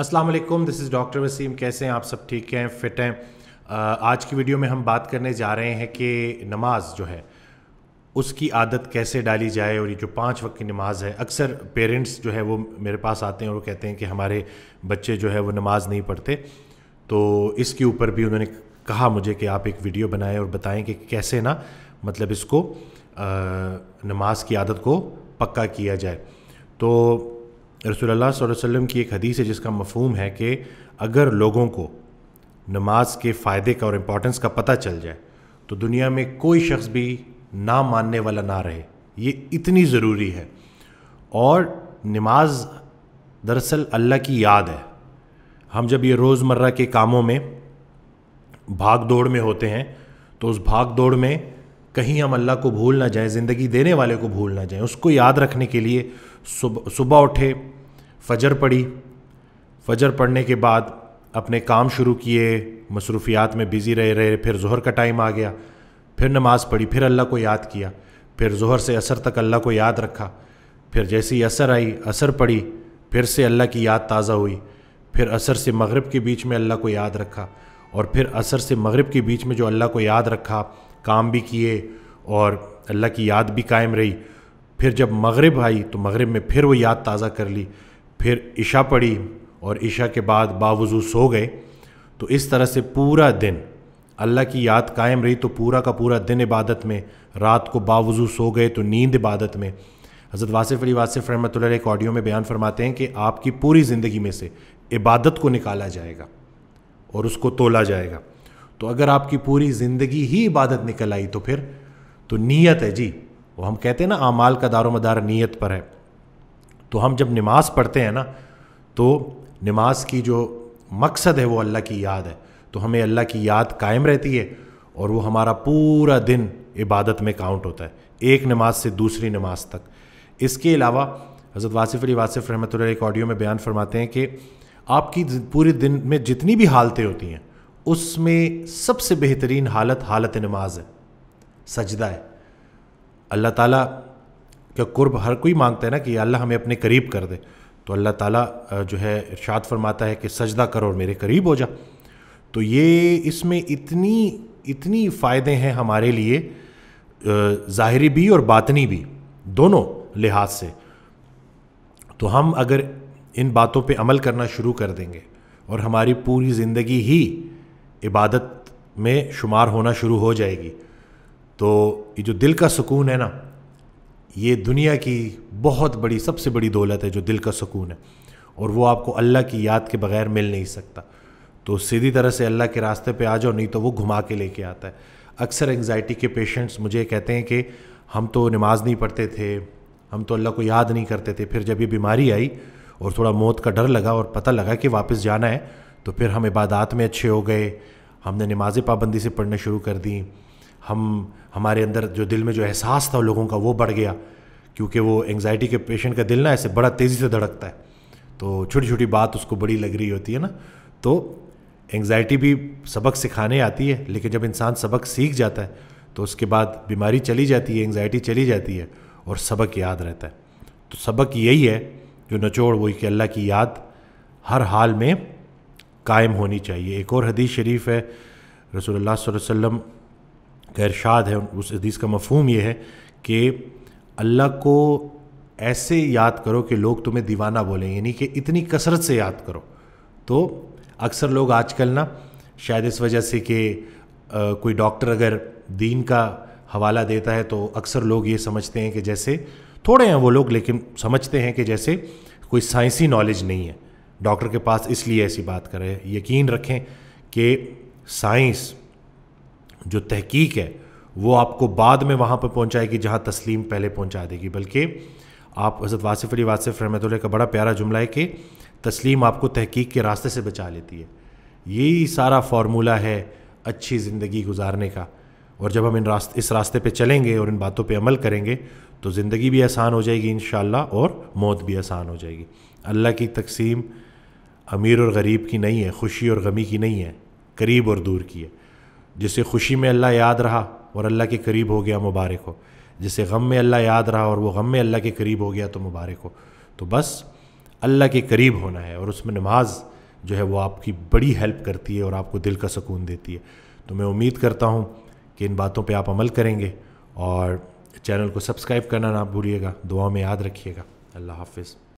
अस्सलाम वालेकुम this is doctor Wasim कैसे हैं आप सब ठीक हैं फिट हैं आज की वीडियो में हम बात करने जा रहे हैं कि नमाज जो है उसकी आदत कैसे डाली जाए और ये जो पाँच वक्त की नमाज़ है अक्सर पेरेंट्स जो है वो मेरे पास आते हैं और कहते हैं कि हमारे बच्चे जो है वो नमाज़ नहीं पढ़ते तो इसके ऊपर भी उन्होंने कहा मुझे कि आप एक वीडियो बनाएं और बताएं कि कैसे ना मतलब इसको नमाज की आदत को पक्का किया जाए तो रसोल्ला वसम की एक हदीस है जिसका मफहूम है कि अगर लोगों को नमाज के फ़ायदे का और इम्पोर्टेंस का पता चल जाए तो दुनिया में कोई शख्स भी ना मानने वाला ना रहे ये इतनी ज़रूरी है और नमाज दरअसल अल्लाह की याद है हम जब ये रोज़मर्रा के कामों में भाग दौड़ में होते हैं तो उस भाग दौड़ में कहीं हम अल्लाह को भूल ना जाएं ज़िंदगी देने वाले को भूल ना जाएं उसको याद रखने के लिए सुबह सुबह उठे फ़जर पढ़ी फ़जर पढ़ने के बाद अपने काम शुरू किए मसरूफियात में बिज़ी रहे रहे फिर जहर का टाइम आ गया फिर नमाज़ पढ़ी फिर अल्लाह को याद किया फिर जहर से असर तक अल्लाह को याद रखा फिर जैसी असर आई असर पड़ी फिर से अल्लाह की याद ताज़ा हुई फिर असर से मगरब के बीच में अल्लाह को याद रखा और फिर असर से मगरब के बीच में जो अल्लाह को याद रखा काम भी किए और अल्लाह की याद भी कायम रही फिर जब मगरब आई तो मगरब में फिर वो याद ताज़ा कर ली फिर ईशा पड़ी और ईशा के बाद बावजू सो गए तो इस तरह से पूरा दिन अल्लाह की याद कायम रही तो पूरा का पूरा दिन इबादत में रात को बावजू सो गए तो नींद इबादत में हज़रत वासिफ़ अली वासिफ रहमत एक ऑडियो में बयान फरमाते हैं कि आपकी पूरी ज़िंदगी में से इबादत को निकाला जाएगा और उसको तोला जाएगा तो अगर आपकी पूरी ज़िंदगी ही इबादत निकल आई तो फिर तो नीयत है जी वो हम कहते हैं ना आमाल का दारो मदार नीयत पर है तो हम जब नमाज पढ़ते हैं ना तो नमाज की जो मकसद है वो अल्लाह की याद है तो हमें अल्लाह की याद कायम रहती है और वो हमारा पूरा दिन इबादत में काउंट होता है एक नमाज से दूसरी नमाज तक इसके अलावा हज़रत वासिफ़ अली वासिफ रहमत एक ऑडियो में बयान फरमाते हैं कि आपकी पूरे दिन में जितनी भी हालतें होती हैं उसमें सबसे बेहतरीन हालत हालत नमाज है सजदा है अल्लाह ताला क्या कुर्ब हर कोई मांगता है ना कि अल्लाह हमें अपने करीब कर दे तो अल्लाह ताला जो है इर्शाद फरमाता है कि सजदा करो और मेरे करीब हो जा तो ये इसमें इतनी इतनी फ़ायदे हैं हमारे लिए ज़ाहरी भी और बातनी भी दोनों लिहाज से तो हम अगर इन बातों पे अमल करना शुरू कर देंगे और हमारी पूरी ज़िंदगी ही इबादत में शुमार होना शुरू हो जाएगी तो ये जो दिल का सुकून है ना ये दुनिया की बहुत बड़ी सबसे बड़ी दौलत है जो दिल का सुकून है और वो आपको अल्लाह की याद के बगैर मिल नहीं सकता तो सीधी तरह से अल्लाह के रास्ते पे आ जाओ नहीं तो वो घुमा के लेके आता है अक्सर एंगजाइटी के पेशेंट्स मुझे कहते हैं कि हम तो नमाज़ नहीं पढ़ते थे हम तो अल्लाह को याद नहीं करते थे फिर जब ये बीमारी आई और थोड़ा मौत का डर लगा और पता लगा कि वापस जाना है तो फिर हम इबादत में अच्छे हो गए हमने नमाज पाबंदी से पढ़ना शुरू कर दी हम हमारे अंदर जो दिल में जो एहसास था लोगों का वो बढ़ गया क्योंकि वो एंगज़ाइटी के पेशेंट का दिल ना ऐसे बड़ा तेज़ी से धड़कता है तो छोटी छोटी बात उसको बड़ी लग रही होती है ना तो एंगज़ाइटी भी सबक सिखाने आती है लेकिन जब इंसान सबक सीख जाता है तो उसके बाद बीमारी चली जाती है एंग्जाइटी चली जाती है और सबक याद रहता है तो सबक यही है जो नचोड़ वही कि अल्लाह की याद हर हाल में कायम होनी चाहिए एक और हदीस शरीफ है रसोल्ला वसम का इरशाद है उस हदीस का मफहम यह है कि अल्लाह को ऐसे याद करो कि लोग तुम्हें दीवाना बोलें यानी कि इतनी कसरत से याद करो तो अक्सर लोग आजकल ना शायद इस वजह से कि कोई डॉक्टर अगर दीन का हवाला देता है तो अक्सर लोग ये समझते हैं कि जैसे थोड़े हैं वो लोग लेकिन समझते हैं कि जैसे कोई साइंसी नॉलेज नहीं है डॉक्टर के पास इसलिए ऐसी बात करें यकीन रखें कि साइंस जो तहकीक है वो आपको बाद में वहाँ पर पहुँचाएगी जहाँ तस्लीम पहले पहुँचा देगी बल्कि आप हज़रत वासिफ अली वासिफ रहमत का बड़ा प्यारा जुमला है कि तस्लीम आपको तहकीक के रास्ते से बचा लेती है यही सारा फार्मूला है अच्छी ज़िंदगी गुजारने का और जब हम इन रास्ते इस रास्ते पे चलेंगे और इन बातों पे अमल करेंगे तो ज़िंदगी भी आसान हो जाएगी इन और मौत भी आसान हो जाएगी अल्लाह की तकसीम अमीर और गरीब की नहीं है खुशी और गमी की नहीं है करीब और दूर की है जिसे खुशी में अल्लाह याद रहा और अल्लाह के करीब हो गया मुबारक हो जिसे गम में अल्लाह याद रहा और वो गम में अल्लाह के करीब हो गया तो मुबारक हो तो बस अल्लाह के करीब होना है और उसमें नमाज जो है वो आपकी बड़ी हेल्प करती है और आपको दिल का सुकून देती है तो मैं उम्मीद करता हूँ कि इन बातों पर आप अमल करेंगे और चैनल को सब्सक्राइब करना ना भूलिएगा दुआ में याद रखिएगा अल्लाह हाफिज़